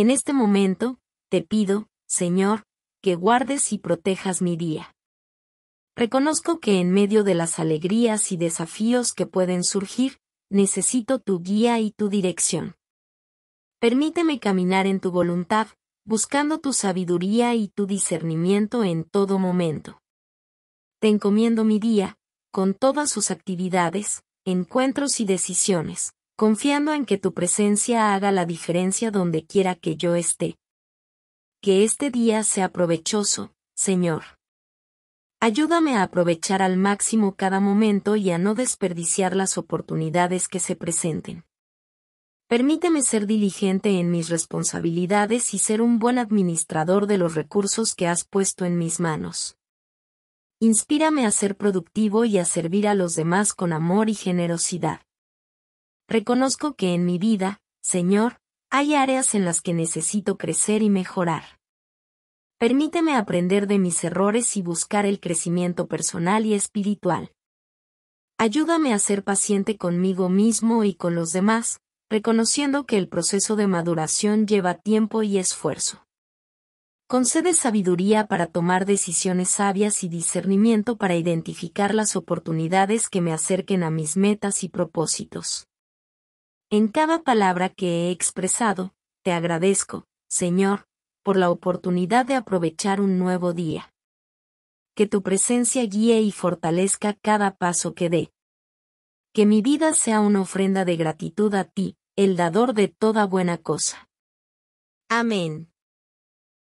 En este momento, te pido, Señor, que guardes y protejas mi día. Reconozco que en medio de las alegrías y desafíos que pueden surgir, necesito tu guía y tu dirección. Permíteme caminar en tu voluntad, buscando tu sabiduría y tu discernimiento en todo momento. Te encomiendo mi día, con todas sus actividades, encuentros y decisiones, confiando en que tu presencia haga la diferencia donde quiera que yo esté. Que este día sea provechoso, Señor. Ayúdame a aprovechar al máximo cada momento y a no desperdiciar las oportunidades que se presenten. Permíteme ser diligente en mis responsabilidades y ser un buen administrador de los recursos que has puesto en mis manos. Inspírame a ser productivo y a servir a los demás con amor y generosidad. Reconozco que en mi vida, Señor, hay áreas en las que necesito crecer y mejorar. Permíteme aprender de mis errores y buscar el crecimiento personal y espiritual. Ayúdame a ser paciente conmigo mismo y con los demás, reconociendo que el proceso de maduración lleva tiempo y esfuerzo. Concede sabiduría para tomar decisiones sabias y discernimiento para identificar las oportunidades que me acerquen a mis metas y propósitos. En cada palabra que he expresado, te agradezco, Señor, por la oportunidad de aprovechar un nuevo día. Que tu presencia guíe y fortalezca cada paso que dé. Que mi vida sea una ofrenda de gratitud a ti, el dador de toda buena cosa. Amén.